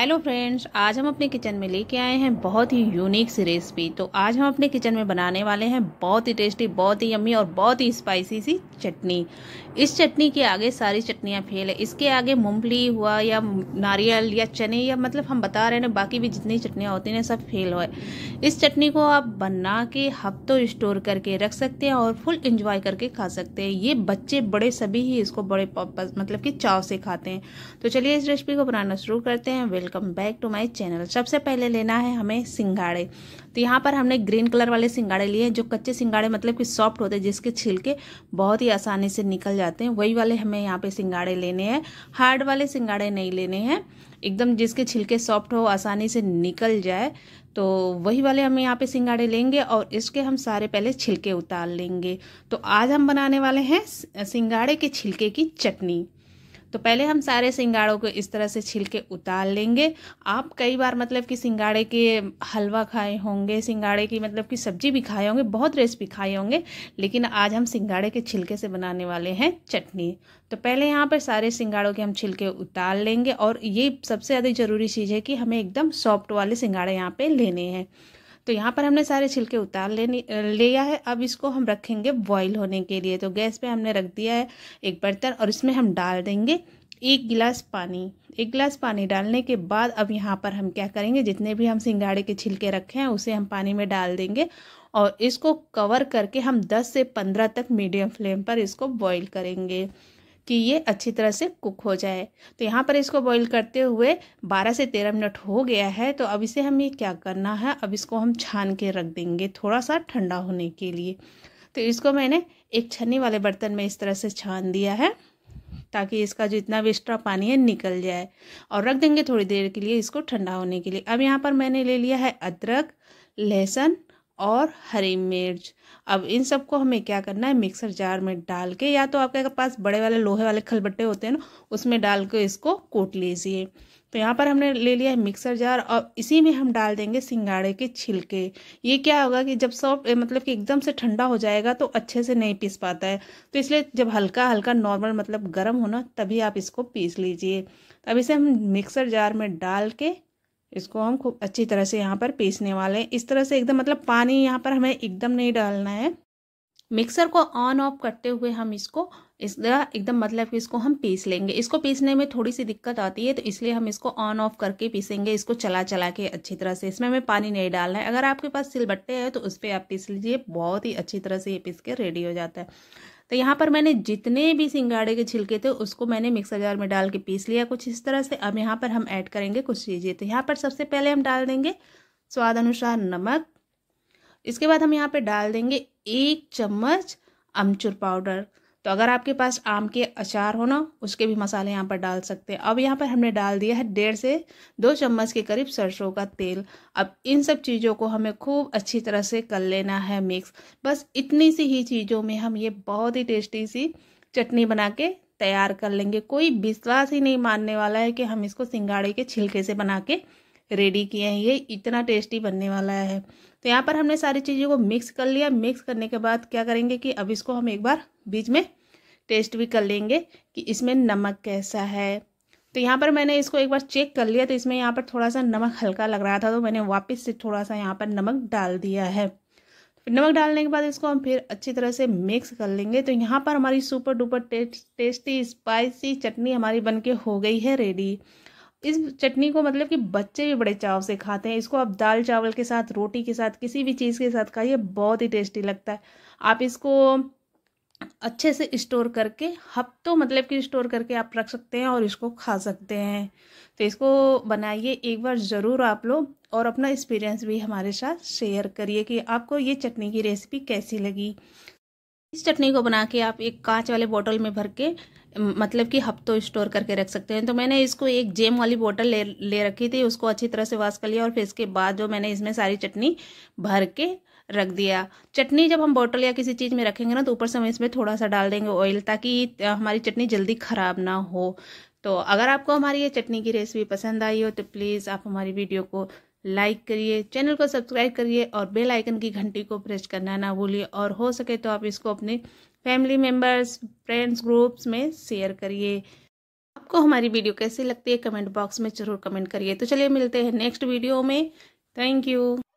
hello friends आज हम अपने किचन में लेके आए हैं बहुत ही यूनिक सी रेसिपी तो आज हम अपने किचन में बनाने वाले हैं बहुत ही टेस्टी बहुत ही यम्मी और बहुत ही स्पाइसी सी चटनी इस चटनी के आगे सारी चटनियाँ फेल है इसके आगे मूंगफली हुआ या नारियल या चने या मतलब हम बता रहे हैं ना बाकी भी जितनी चटनियाँ होती हैं सब फेल हुआ इस चटनी को आप बना के हफ्तों स्टोर करके रख सकते हैं और फुल इंजॉय करके खा सकते हैं ये बच्चे बड़े सभी ही इसको बड़े मतलब कि चाव से खाते हैं तो चलिए इस रेसिपी को बनाना शुरू करते हैं welcome welcome back to my channel सबसे पहले लेना है हमें सिंगाड़े तो यहाँ पर हमने ग्रीन कलर वाले सिंगाड़े लिए हैं जो कच्चे सिंगाड़े मतलब कि सॉफ्ट होते हैं जिसके छिलके बहुत ही आसानी से निकल जाते हैं वही वाले हमें यहाँ पे सिंगाड़े लेने हैं हार्ड वाले सिंगाड़े नहीं लेने हैं एकदम जिसके छिलके सॉफ्ट हो आसानी से निकल जाए तो वही वाले हम यहाँ पे सिंगाड़े लेंगे और इसके हम सारे पहले छिलके उतार लेंगे तो आज हम बनाने वाले हैं सिंगाड़े के छिलके की चटनी तो पहले हम सारे सिंगाड़ों को इस तरह से छिलके उतार लेंगे आप कई बार मतलब कि सिंगाड़े के हलवा खाए होंगे सिंगाड़े की मतलब कि सब्जी भी खाए होंगे बहुत रेसिपी खाए होंगे लेकिन आज हम सिंगाड़े के छिलके से बनाने वाले हैं चटनी तो पहले यहाँ पर सारे सिंगाड़ों के हम छिलके उतार लेंगे और ये सबसे ज़्यादा ज़रूरी चीज़ है कि हमें एकदम सॉफ्ट वाले सिंगाड़े यहाँ पर लेने हैं तो यहाँ पर हमने सारे छिलके उतार लेने लिया है अब इसको हम रखेंगे बॉईल होने के लिए तो गैस पे हमने रख दिया है एक बर्तन और इसमें हम डाल देंगे एक गिलास पानी एक गिलास पानी डालने के बाद अब यहाँ पर हम क्या करेंगे जितने भी हम सिंगाड़े के छिलके रखे हैं उसे हम पानी में डाल देंगे और इसको कवर करके हम 10 से 15 तक मीडियम फ्लेम पर इसको बॉईल करेंगे कि ये अच्छी तरह से कुक हो जाए तो यहाँ पर इसको बॉईल करते हुए 12 से 13 मिनट हो गया है तो अब इसे हमें क्या करना है अब इसको हम छान के रख देंगे थोड़ा सा ठंडा होने के लिए तो इसको मैंने एक छन्नी वाले बर्तन में इस तरह से छान दिया है ताकि इसका जो इतना वेस्ट्रा पानी है निकल जाए और रख देंगे थोड़ी देर के लिए इसको ठंडा होने के लिए अब यहाँ पर मैंने ले लिया है अदरक लहसुन और हरी मिर्च अब इन सबको हमें क्या करना है मिक्सर जार में डाल के या तो आपके पास बड़े वाले लोहे वाले खलबट्टे होते हैं ना उसमें डाल के इसको कोट लीजिए तो यहाँ पर हमने ले लिया है मिक्सर जार और इसी में हम डाल देंगे सिंगाड़े के छिलके ये क्या होगा कि जब सॉफ्ट मतलब कि एकदम से ठंडा हो जाएगा तो अच्छे से नहीं पीस पाता है तो इसलिए जब हल्का हल्का नॉर्मल मतलब गर्म होना तभी आप इसको पीस लीजिए अब इसे हम मिक्सर जार में डाल के इसको हम खूब अच्छी तरह से यहाँ पर पीसने वाले हैं इस तरह से एकदम मतलब पानी यहाँ पर हमें एकदम नहीं डालना है मिक्सर को ऑन ऑफ करते हुए हम इसको इस एकदम मतलब कि इसको हम पीस लेंगे इसको पीसने में थोड़ी सी दिक्कत आती है तो इसलिए हम इसको ऑन ऑफ करके पीसेंगे इसको चला चला के अच्छी तरह से इसमें हमें पानी नहीं डालना है अगर आपके पास सिलबट्टे हैं तो उस पर आप पीस लीजिए बहुत ही अच्छी तरह से ये पीस के रेडी हो जाता है तो यहाँ पर मैंने जितने भी सिंगाड़े के छिलके थे उसको मैंने मिक्सर जार में डाल के पीस लिया कुछ इस तरह से अब यहाँ पर हम ऐड करेंगे कुछ चीज़ें तो यहाँ पर सबसे पहले हम डाल देंगे स्वाद अनुसार नमक इसके बाद हम यहाँ पर डाल देंगे एक चम्मच अमचूर पाउडर तो अगर आपके पास आम के अचार हो ना उसके भी मसाले यहाँ पर डाल सकते हैं अब यहाँ पर हमने डाल दिया है डेढ़ से दो चम्मच के करीब सरसों का तेल अब इन सब चीज़ों को हमें खूब अच्छी तरह से कर लेना है मिक्स बस इतनी सी ही चीज़ों में हम ये बहुत ही टेस्टी सी चटनी बना के तैयार कर लेंगे कोई विश्वास ही नहीं मानने वाला है कि हम इसको सिंगाड़े के छिलके से बना के रेडी किए हैं ये इतना टेस्टी बनने वाला है तो यहाँ पर हमने सारी चीज़ों को मिक्स कर लिया मिक्स करने के बाद क्या करेंगे कि अब इसको हम एक बार बीच में टेस्ट भी कर लेंगे कि इसमें नमक कैसा है तो यहाँ पर मैंने इसको एक बार चेक कर लिया तो इसमें यहाँ पर थोड़ा सा नमक हल्का लग रहा था तो मैंने वापस से थोड़ा सा यहाँ पर नमक डाल दिया है फिर नमक डालने के बाद इसको हम फिर अच्छी तरह से मिक्स कर लेंगे तो यहाँ पर हमारी super duper test tasty spicy चटनी हमारी बन के हो गई है रेडी इस चटनी को मतलब कि बच्चे भी बड़े चाव से खाते हैं इसको आप दाल चावल के साथ रोटी के साथ किसी भी चीज़ के साथ खाइए बहुत ही टेस्टी लगता है आप इसको अच्छे से स्टोर करके हफ्तों मतलब कि स्टोर करके आप रख सकते हैं और इसको खा सकते हैं तो इसको बनाइए एक बार ज़रूर आप लोग और अपना एक्सपीरियंस भी हमारे साथ शेयर करिए कि आपको ये चटनी की रेसिपी कैसी लगी इस चटनी को बना के आप एक कांच वाले बोतल में भर के मतलब कि हफ्तों स्टोर करके रख सकते हैं तो मैंने इसको एक जेम वाली बोतल ले ले रखी थी उसको अच्छी तरह से वास कर लिया और फिर इसके बाद जो मैंने इसमें सारी चटनी भर के रख दिया चटनी जब हम बॉटल या किसी चीज़ में रखेंगे ना तो ऊपर से हम इसमें थोड़ा सा डाल देंगे ऑयल ताकि हमारी चटनी जल्दी ख़राब ना हो तो अगर आपको हमारी ये चटनी की रेसिपी पसंद आई हो तो प्लीज़ आप हमारी वीडियो को लाइक करिए चैनल को सब्सक्राइब करिए और बेल आइकन की घंटी को प्रेस करना ना भूलिए और हो सके तो आप इसको अपने फैमिली मेम्बर्स फ्रेंड्स ग्रुप्स में शेयर करिए आपको हमारी वीडियो कैसी लगती है कमेंट बॉक्स में ज़रूर कमेंट करिए तो चलिए मिलते हैं नेक्स्ट वीडियो में थैंक यू